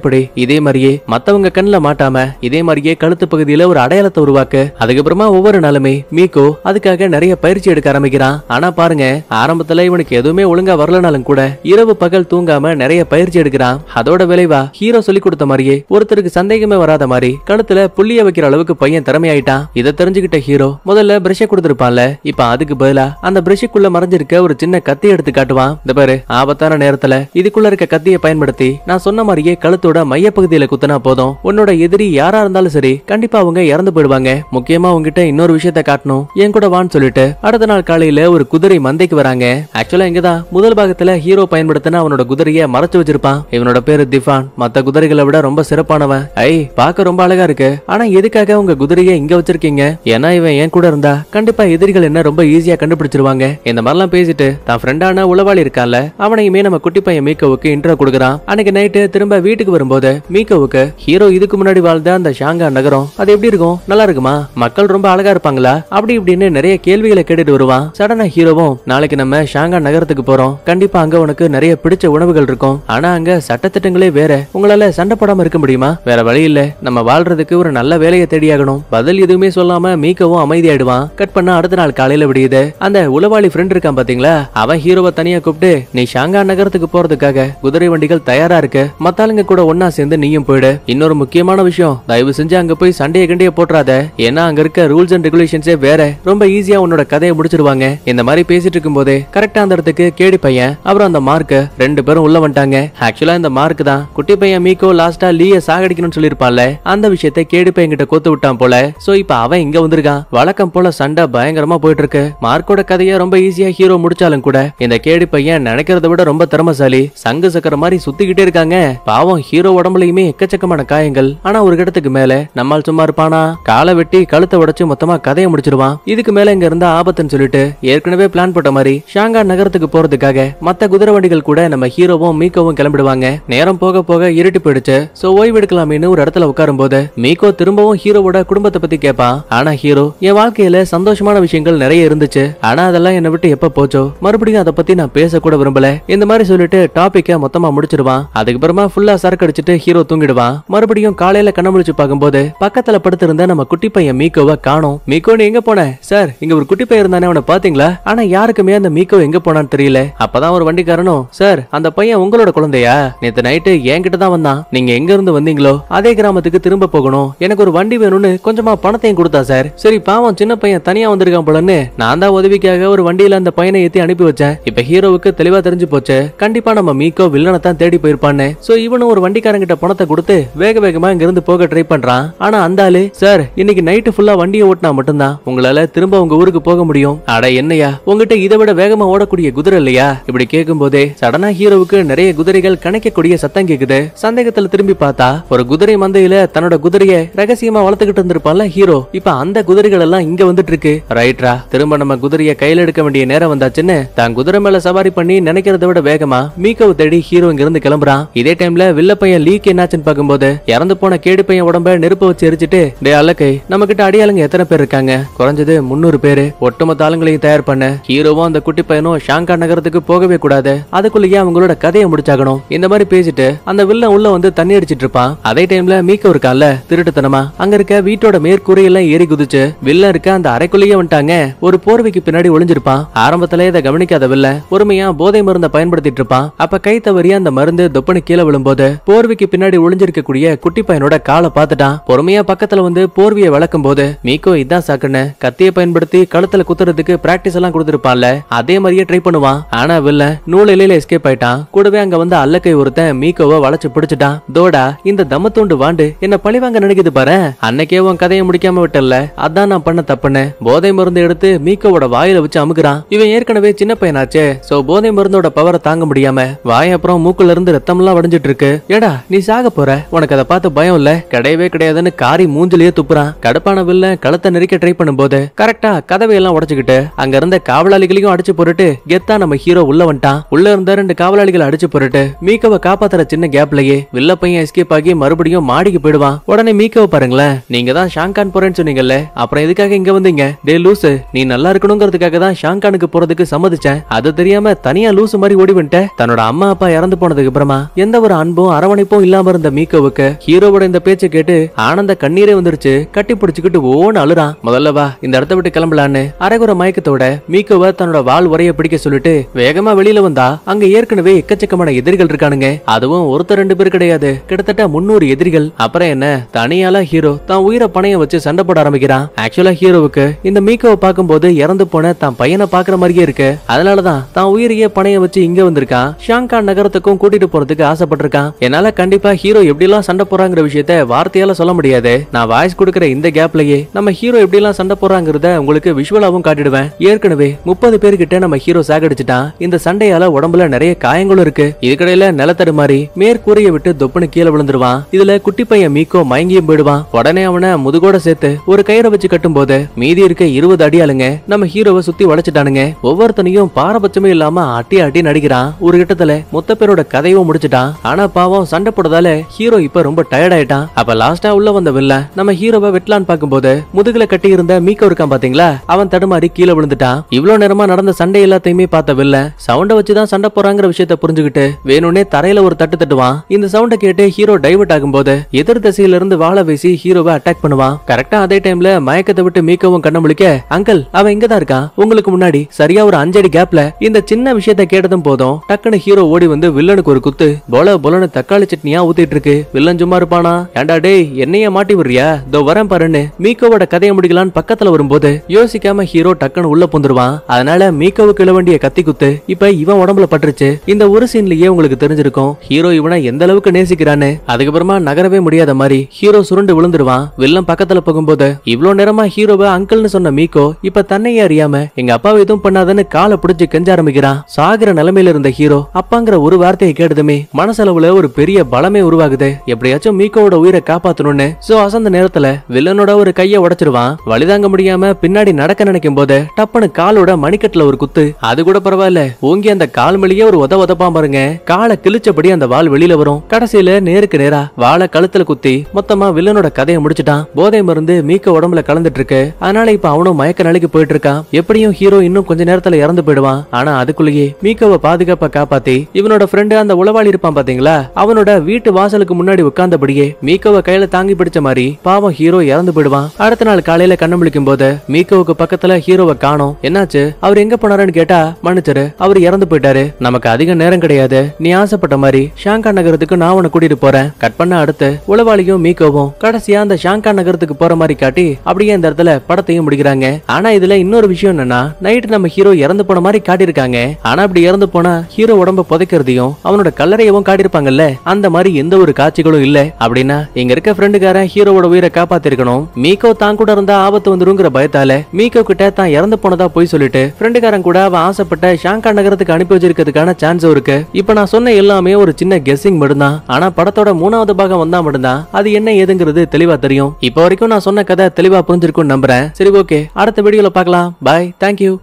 Speaker 1: இதே மாதிரியே மத்தவங்க கண்ணில் மாட்டாம இதே மாதிரியே கழுத்து பகுதியில ஒரு அடையாளத்தை உருவாக்க அதுக்கப்புறமா ஒவ்வொரு நாளுமே மீக்கோ அதுக்காக நிறைய பயிற்சி எடுக்க ஆரம்பிக்கிறான் ஆனா பாருங்க ஆரம்பத்துல இவனுக்கு எதுவுமே ஒழுங்கா வரலனாலும் கூட இரவு பகல் தூங்காம நிறைய பயிற்சி எடுக்கிறான் அதோட விளைவா ஹீரோ சொல்லி கொடுத்த மாதிரியே ஒருத்தருக்கு சந்தேகமே வராத மாதிரி கழுத்துல புள்ளிய வைக்கிற அளவுக்கு பையன் திறமையாயிட்டான் இதை தெரிஞ்சுக்கிட்ட ஹீரோ முதல்ல பிரஷை கொடுத்துருப்பான்ல இப்ப அதுக்கு பதிலா அந்த பிரஷுக்குள்ள மறைஞ்சிருக்க ஒரு சின்ன கத்தி எடுத்து காட்டுவான் இந்த பாரு ஆபத்தான நேரத்துல இதுக்குள்ள இருக்க கத்தியை பயன்படுத்தி நான் சொன்ன மாதிரியே கழுத்தோட மைய பகுதியில குத்தினா போதும் உன்னோட எதிரி யாரா இருந்தாலும் சரி கண்டிப்பா அவங்க இறந்து போயிடுவாங்க முக்கியமா உங்ககிட்ட இன்னொரு விஷயத்த காட்டணும் என் கூட வான்னு சொல்லிட்டு அடுத்த நாள் காலையில ஒரு குதிரை மந்தைக்கு வராங்க ஆக்சுவலா இங்கதான் முதல் பாகத்துல ஹீரோ பயன்படுத்தின அவனோட குதிரைய மறைச்சு வச்சிருப்பான் இவனோட பேரு திஃபான் மத்த குதிரைகளை விட ரொம்ப சிறப்பானவன் ஐ பாக்க ரொம்ப அழகா இருக்கு ஆனா எதுக்காக உங்க குதிரையை இங்க வச்சிருக்க இருக்கீங்க ஏன்னா இவன் என் கூட இருந்தா கண்டிப்பா எதிரிகள் என்ன ரொம்ப ஈஸியா கண்டுபிடிச்சிருவாங்க இந்த மாதிரிலாம் பேசிட்டு தான் ஃப்ரெண்டான உளவாளி இருக்கால அவனையுமே நம்ம குட்டி பையன் மீக்கோவுக்கு இன்ட்ரோ கொடுக்குறான் அன்னைக்கு நைட்டு திரும்ப வீட்டுக்கு வரும்போது மீக்கோவுக்கு ஹீரோ இதுக்கு முன்னாடி வாழ்ந்த அந்த ஷாங்கா நகரம் அது எப்படி இருக்கும் நல்லா இருக்குமா மக்கள் ரொம்ப அழகா இருப்பாங்களா அப்படி இப்படின்னு நிறைய கேள்விகளை கேட்டுட்டு வருவான் சடனா ஹீரோவும் நாளைக்கு நம்ம ஷாங்கா நகரத்துக்கு போறோம் கண்டிப்பா அங்க உனக்கு நிறைய பிடிச்ச உணவுகள் இருக்கும் ஆனா அங்க சட்டத்திட்டங்களே வேற உங்களால சண்டை போடாம இருக்க முடியுமா வேற வழி இல்ல நம்ம வாழ்றதுக்கு ஒரு நல்ல வேலையை தேடியாகணும் பதில் எதுவுமே சொல்லாம மீக்கவும் அமைதியாயிடுவான் கட் பண்ண அடுத்த நாள் காலையில விடியுது அந்த உளவாளி ஃப்ரெண்ட் இருக்கான் பாத்தீங்களா அவன் ஹீரோவை தனியா கூப்பிட்டு நீ ஷாங்கா நகரத்துக்கு போறதுக்காக குதிரை வண்டிகள் தயாரா இருக்கு மத்தாலுங்க கூட ஒன்னா சேர்ந்து நீயும் போயிடு இன்னொரு முக்கியமான விஷயம் தயவு செஞ்சு அங்க போய் சண்டையை கண்டைய போட்டுறாத ஏன்னா அங்க இருக்க ரூல்ஸ் அண்ட் ரெகுலேஷன்ஸே வேற ரொம்ப ஈஸியா உன்னோட கதையை முடிச்சிருவாங்க இந்த மாதிரி பேசிட்டு இருக்கும் போதே கரெக்டா அந்த இடத்துக்கு கேடி பையன் அப்புறம் அந்த மார்க் ரெண்டு பேரும் உள்ள வந்துட்டாங்க ஆக்சுவலா இந்த மார்க் தான் குட்டி பையன் மீக்கோ லாஸ்டா லீய சாகடிக்கணும்னு சொல்லிருப்பான்ல அந்த விஷயத்தை கேடி பையன் கிட்ட கோத்து விட்டான் போல சோ இப்ப அவன் இங்க வந்திருக்கான் வழக்கம் போல சண்டை பயங்கரமா போயிட்டு இருக்கு மார்க்கோட கதையை ரொம்ப ஈஸியா ஹீரோ முடிச்சாலும் கூட இந்த கேடி பையன் நினைக்கிறத விட ரொம்ப திறமசாலி சங்கு சக்கர மாதிரி சுத்திக்கிட்டே இருக்காங்க பாவம் ஹீரோ உடம்புலயுமே எக்கச்சக்கமான காயங்கள் ஆனா ஒரு இடத்துக்கு மேல நம்மால் சும்மா இருப்பானா காலை வெட்டி கழுத்தை உடைச்சு மொத்தமா கதையை முடிச்சிருவான் இதுக்கு மேல இங்க இருந்தா ஆபத்துன்னு சொல்லிட்டு ஏற்கனவே பிளான் போட்ட மாதிரி ஷாங்கா நகரத்துக்கு போறதுக்காக மத்த குதிரை வண்டிகள் கூட நம்ம ஹீரோவும் மீக்கோவும் கிளம்பிடுவாங்க நேரம் போக போக இருட்டி போயிடுச்சு சோ எடுக்கலாமேன்னு ஒரு இடத்துல உட்காரும் போது மீக்கோ திரும்பவும் ஹீரோவோட குடும்பத்தை பத்தி கேட்பான் தான் ஆனா ஹீரோ என் வாழ்க்கையில சந்தோஷமான விஷயங்கள் நிறைய இருந்துச்சு ஆனா அதெல்லாம் என்னை விட்டு எப்ப போச்சோ மறுபடியும் அதை பத்தி நான் பேச கூட விரும்பல இந்த மாதிரி சொல்லிட்டு டாபிக்க மொத்தமா முடிச்சிருவான் அதுக்கப்புறமா ஃபுல்லா சரக்கு அடிச்சிட்டு ஹீரோ தூங்கிடுவான் மறுபடியும் காலையில கண்ண முடிச்சு பார்க்கும்போது பக்கத்துல படுத்திருந்த நம்ம குட்டி பையன் மீக்கோவை காணும் மீக்கோ எங்க போன சார் இங்க ஒரு குட்டி பையன் இருந்தானே அவனை பாத்தீங்களா ஆனா யாருக்குமே அந்த மீக்கோ எங்க போனான்னு தெரியல அப்பதான் ஒரு வண்டிக்காரனும் சார் அந்த பையன் உங்களோட குழந்தையா நேத்து நைட்டு என்கிட்ட தான் வந்தான் நீங்க எங்க இருந்து வந்தீங்களோ அதே கிராமத்துக்கு திரும்ப போகணும் எனக்கு ஒரு வண்டி வேணும்னு கொஞ்சமா பணத்தையும் கொடுத்தா சார் சரி பாவம் சின்ன பையன் தனியா வந்திருக்கான் போலன்னு நான் தான் உதவிக்காக ஒரு வண்டியில அந்த பையனை ஏத்தி அனுப்பி வச்சேன் இப்ப ஹீரோவுக்கு தெளிவா தெரிஞ்சு போச்சு கண்டிப்பா நம்ம மீக்கோ வில்லனை தான் தேடி போயிருப்பான்னு சோ இவனும் ஒரு வண்டிக்காரங்கிட்ட பணத்தை கொடுத்து வேக வேகமா இங்க இருந்து போக ட்ரை பண்றான் ஆனா அந்தாலு சார் இன்னைக்கு நைட்டு ஃபுல்லா வண்டியை ஓட்டினா மட்டும்தான் உங்களால திரும்ப உங்க ஊருக்கு போக முடியும் அட என்னையா உங்ககிட்ட இதை விட வேகமா ஓடக்கூடிய குதிரை இல்லையா இப்படி கேட்கும் போதே சடனா ஹீரோவுக்கு நிறைய குதிரைகள் கணக்கக்கூடிய சத்தம் கேக்குது சந்தேகத்துல திரும்பி பார்த்தா ஒரு குதிரை மந்தையில தன்னோட குதிரையை ரகசியமா வளர்த்துக்கிட்டு இருந்திருப்பான்ல ஹீரோ இப்ப அந்த குதிரைகள் எல்லாம் இங்க வந்துட்டு இருக்கு ரைட்ரா திரும்ப நம்ம குதிரைய கையில எடுக்க வேண்டிய நேரம் வந்தாச்சுன்னு தான் குதிரை மேல சவாரி பண்ணி நினைக்கிறத விட வேகமா மீக்கவு தேடி ஹீரோ இங்க இருந்து கிளம்புறான் இதே டைம்ல வில்ல பையன் லீக் என்னாச்சுன்னு பாக்கும்போது இறந்து போன கேடு பையன் உடம்ப நெருப்ப வச்சு எரிச்சிட்டு டே அலக்கை நம்ம கிட்ட அடியாளுங்க எத்தனை பேர் இருக்காங்க குறைஞ்சது முன்னூறு பேரு ஒட்டுமொத்த ஆளுங்களையும் தயார் பண்ண ஹீரோவும் அந்த குட்டி பையனும் ஷாங்கா நகரத்துக்கு போகவே கூடாது அதுக்குள்ளேயே அவங்களோட கதையை முடிச்சாகணும் இந்த மாதிரி பேசிட்டு அந்த வில்ல உள்ள வந்து தண்ணி அடிச்சிட்டு இருப்பான் அதே டைம்ல மீக்கோ இருக்கான்ல திருட்டுத்தனமா அங்க இருக்க வீட்டோட மேற்கூரையெல்லாம் ஏறி குதிச்சு வில்ல இருக்க அந்த அறைக்குள்ளேயே வந்துட்டாங்க ஒரு போர்வைக்கு பின்னாடி ஒளிஞ்சிருப்பான் ஆரம்பத்துல இதை கவனிக்காத வில்ல பொறுமையா போதை மருந்தை பயன்படுத்திட்டு இருப்பான் அப்ப கை தவறிய அந்த மருந்து தொப்பனு கீழே விழும்போது போர்வைக்கு பின்னாடி ஒளிஞ்சிருக்கக்கூடிய குட்டி பையனோட காலை பார்த்துட்டான் பொறுமையா பக்கத்துல வந்து போர்வியை வளர்க்கும் போது மீக்கோ இதான் சாக்குன்னு கத்தியை பயன்படுத்தி கழுத்துல குத்துறதுக்கு பிராக்டிஸ் எல்லாம் கொடுத்துருப்பான்ல அதே மாதிரியே ட்ரை பண்ணுவான் ஆனா வில்ல நூலிலையில எஸ்கேப் ஆயிட்டான் கூடவே அங்க வந்து அல்லக்கை ஒருத்தன் மீக்கோவை வளைச்சு பிடிச்சிட்டான் தோடா இந்த தமத்தூண்டு வாண்டு என்ன பழிவாங்க நினைக்குது பாரு அன்னைக்கே உன் கதையை முடிக்காம விட்ட மாட்டேன்ல அதான் நான் பண்ண தப்புன்னு போதை மருந்து எடுத்து மீக்கோவோட வாயில வச்சு அமுக்குறான் இவன் ஏற்கனவே சின்ன பையனாச்சே சோ போதை மருந்தோட பவரை தாங்க முடியாம வாய் அப்புறம் மூக்குல இருந்து ரத்தம் எல்லாம் வடிஞ்சிட்டு இருக்கு ஏடா நீ சாக போற உனக்கு அதை பார்த்து பயம் இல்ல கிடையவே கிடையாதுன்னு காரி மூஞ்சிலேயே துப்புறான் கடுப்பான வில்ல கழுத்தை நெருக்க ட்ரை பண்ணும் போது கரெக்டா கதவை எல்லாம் உடச்சுக்கிட்டு அங்க இருந்த காவலாளிகளையும் அடிச்சு போட்டுட்டு கெத்தா நம்ம ஹீரோ உள்ள வந்துட்டான் உள்ள இருந்த ரெண்டு காவலாளிகளை அடிச்சு போட்டுட்டு மீக்கவை காப்பாத்துற சின்ன கேப்லயே வில்ல பையன் எஸ்கேப் ஆகி மறுபடியும் மாடிக்கு போயிடுவான் உடனே மீக்கவை பாருங்களேன் நீங்க தான் ஷாங்கான் போறேன் சொன்னீங்கல்ல அப்புறம் எதுக்காக இங்க வந்தீங்க டே லூசு நீ நல்லா இருக்கணுங்கிறதுக்காக தான் ஷாங்கானுக்கு போறதுக்கு சம்மதிச்சேன் அது தெரியாம தனியா லூசு மாதிரி ஓடி வந்துட்டேன் தன்னோட அம்மா அப்பா இறந்து போனதுக்கு அப்புறமா எந்த ஒரு அன்பும் அரவணைப்பும் இல்லாம இருந்த மீக்கோவுக்கு ஹீரோவோட இந்த பேச்சை கேட்டு ஆனந்த கண்ணீரே வந்துருச்சு கட்டி பிடிச்சுக்கிட்டு ஓன்னு அழுறான் முதல்ல வா இந்த இடத்த விட்டு கிளம்பலான்னு அரைகுற மயக்கத்தோட மீக்கோவை தன்னோட வால் உரைய பிடிக்க சொல்லிட்டு வேகமா வெளியில வந்தா அங்க ஏற்கனவே எக்கச்சக்கமான எதிரிகள் இருக்கானுங்க அதுவும் ஒருத்தர் ரெண்டு பேர் கிடையாது கிட்டத்தட்ட முன்னூறு எதிரிகள் அப்புறம் என்ன தனியால ஹீரோ தான் உயிரை பணைய வச்சு சண்டை சண்டை போட ஆரம்பிக்கிறான் ஆக்சுவலா ஹீரோவுக்கு இந்த மீக்கோவை பார்க்கும்போது இறந்து போன தான் பையனை பாக்குற மாதிரியே இருக்கு அதனாலதான் தான் உயிரையே பணைய வச்சு இங்க வந்திருக்கான் ஷாங்கான் நகரத்துக்கும் கூட்டிட்டு போறதுக்கு ஆசைப்பட்டிருக்கான் என்னால கண்டிப்பா ஹீரோ எப்படி எல்லாம் சண்டை போறாங்கிற விஷயத்த வார்த்தையால சொல்ல முடியாது நான் வாய்ஸ் கொடுக்கிற இந்த கேப்லயே நம்ம ஹீரோ எப்படி எல்லாம் சண்டை போறாங்கிறத உங்களுக்கு விஷுவலாவும் காட்டிடுவேன் ஏற்கனவே முப்பது பேர்கிட்ட நம்ம ஹீரோ சாகடிச்சுட்டான் இந்த சண்டையால உடம்புல நிறைய காயங்களும் இருக்கு இதுக்கடையில நிலத்தடு மாதிரி மேற்கூரையை விட்டு தொப்புன்னு கீழே விழுந்துருவான் இதுல குட்டி பையன் மீக்கோ மயங்கியும் போயிடுவான் உடனே அவனை முதுகோட சேர்த்து ஒரு கயிறை வச்சு கட்டும் போது மீதி இருக்க இருபது ஆளுங்க நம்ம ஹீரோவை சுத்தி வளைச்சிட்டானுங்க ஒவ்வொருத்தனையும் பாரபட்சமே இல்லாம அட்டி அட்டி நடிக்கிறான் ஒரு கிட்டத்துல மொத்த பேரோட கதையும் முடிச்சிட்டான் ஆனா பாவம் சண்டை போடுறதால ஹீரோ இப்ப ரொம்ப டயர்ட் ஆயிட்டான் அப்ப லாஸ்டா உள்ள வந்த வில்ல நம்ம ஹீரோவை வெட்டலான்னு பாக்கும்போது முதுகுல கட்டி இருந்த மீக்க இருக்கான் பாத்தீங்களா அவன் தடுமாறி கீழே விழுந்துட்டான் இவ்வளவு நேரமா நடந்த சண்டை எல்லாத்தையுமே பார்த்த வில்ல சவுண்டை வச்சுதான் சண்டை போறாங்கிற விஷயத்த புரிஞ்சுக்கிட்டு வேணும்னே தரையில ஒரு தட்டு தட்டுவான் இந்த சவுண்டை கேட்டு ஹீரோ டைவர்ட் போது எதிர் திசையில இருந்து வாழ வீசி ஹீரோவை அட்டாக் பண்ணுவான் கரெக்டா அதே டைம்ல மயக்கத்தை விட்டு மீக்கவும் கண்ண முழிக்க அங்கிள் அவன் இங்க தான் இருக்கான் உங்களுக்கு முன்னாடி சரியா ஒரு அஞ்சடி கேப்ல இந்த சின்ன விஷயத்த கேட்டதும் போதும் டக்குனு ஹீரோ ஓடி வந்து வில்லனுக்கு ஒரு குத்து போல போலன்னு தக்காளி சட்னியா ஊத்திட்டு இருக்கு வில்லன் சும்மா இருப்பானா ஏண்டா டேய் என்னைய மாட்டி விடுறியா இதோ வரேன் பாருன்னு மீக்கோவோட கதையை முடிக்கலான்னு பக்கத்துல வரும்போது யோசிக்காம ஹீரோ டக்குனு உள்ள புந்துருவான் அதனால மீக்கோவுக்கு வேண்டிய கத்தி குத்து இப்ப இவன் உடம்புல பட்டுருச்சு இந்த ஒரு சீன்லயே உங்களுக்கு தெரிஞ்சிருக்கும் ஹீரோ இவனை எந்த அளவுக்கு நேசிக்கிறான்னு அதுக்கப்புறமா நகரவே முடியாத மாதிரி ஹீரோ சுருண்டு விழுந்துருவான் வில்லன் பக்கத்துல போகும்போது போது இவ்வளவு நேரமா ஹீரோவை அங்கிள்னு சொன்ன மீகோ இப்ப தன்னையே அறியாம எங்க அப்பாவை எதுவும் பண்ணாதன்னு காலை புடிச்சு கெஞ்ச ஆரம்பிக்கிறான் சாகிற நிலைமையில இருந்த ஹீரோ அப்பாங்கிற ஒரு வார்த்தையை கேட்டதுமே மனசளவுல ஒரு பெரிய பலமே உருவாகுது எப்படியாச்சும் மீகோவோட உயிரை காப்பாத்தணும்னு சோ அசந்த நேரத்துல வில்லனோட ஒரு கைய உடைச்சிருவான் வழிதாங்க முடியாம பின்னாடி நடக்க நினைக்கும் போது டப்புனு காலோட மணிக்கட்டுல ஒரு குத்து அது கூட பரவாயில்ல ஓங்கி அந்த கால் மேலேயே ஒரு உத உதப்பா பாருங்க காலை கிழிச்சபடி அந்த வால் வெளியில வரும் கடைசியில நேருக்கு நேரா வாழை கழுத்துல குத்தி மொத்தமா வில்லனோட கதையை முடிச்சிட்டான் போதை மருந்து மீக்க உடம்புல கலந்துட்டு இருக்கு அதனால இப்ப அவனும் மயக்க நிலைக்கு போயிட்டு இருக்கான் எப்படியும் ஹீரோ இன்னும் கொஞ்ச நேரத்துல இறந்து போயிடுவான் ஆனா அதுக்குள்ளேயே மீக்கோவை பாதுகாப்பா காப்பாத்தி இவனோட ஃப்ரெண்டு அந்த உளவாளி இருப்பான் பாத்தீங்களா அவனோட வீட்டு வாசலுக்கு முன்னாடி உட்கார்ந்தபடியே மீக்கோவை கையில தாங்கி பிடிச்ச மாதிரி பாவம் ஹீரோ இறந்து போயிடுவான் அடுத்த நாள் காலையில கண்ணு முழிக்கும் போது மீக்கோவுக்கு பக்கத்துல ஹீரோவை காணும் என்னாச்சு அவர் எங்க போனாருன்னு கேட்டா மன்னிச்சரு அவர் இறந்து போயிட்டாரு நமக்கு அதிக நேரம் கிடையாது நீ ஆசைப்பட்ட மாதிரி ஷாங்கா நகரத்துக்கு நான் உன கூட்டிட்டு போறேன் கட் பண்ண அடுத்து உளவாளியும் மீக்கவும் கடைசியா அந்த ஷாங்கா நகரத்துக்கு போற மாதிரி மாதிரி காட்டி அப்படியே இந்த இடத்துல படத்தையும் முடிக்கிறாங்க ஆனா இதுல இன்னொரு விஷயம் என்னன்னா நைட் நம்ம ஹீரோ இறந்து போன மாதிரி காட்டியிருக்காங்க ஆனா அப்படி இறந்து போனா ஹீரோ உடம்ப புதைக்கிறதையும் அவனோட கல்லறையவும் காட்டியிருப்பாங்கல்ல அந்த மாதிரி எந்த ஒரு காட்சிகளும் இல்ல அப்படின்னா இங்க இருக்க ஃப்ரெண்டுக்கார ஹீரோவோட உயிரை காப்பாத்திருக்கணும் மீகோ தான் கூட இருந்தா ஆபத்து வந்துருங்கிற பயத்தால மீகோ கிட்ட தான் இறந்து போனதா போய் சொல்லிட்டு ஃப்ரெண்டுக்காரன் கூட அவன் ஆசைப்பட்ட ஷாங்கா நகரத்துக்கு அனுப்பி வச்சிருக்கிறதுக்கான சான்ஸ் இருக்கு இப்ப நான் சொன்ன எல்லாமே ஒரு சின்ன கெஸ்ஸிங் மட்டும்தான் ஆனா படத்தோட மூணாவது பாகம் வந்தா மட்டும்தான் அது என்ன ஏதுங்கிறது தெளிவா தெரியும் இப்போ வரைக்கும் நான் சொன்ன கதை தெளிவா புரிஞ்சிருக்கும் நம்புறேன் சரி ஓகே அடுத்த வீடியோல பார்க்கலாம் பாய் தேங்க்யூ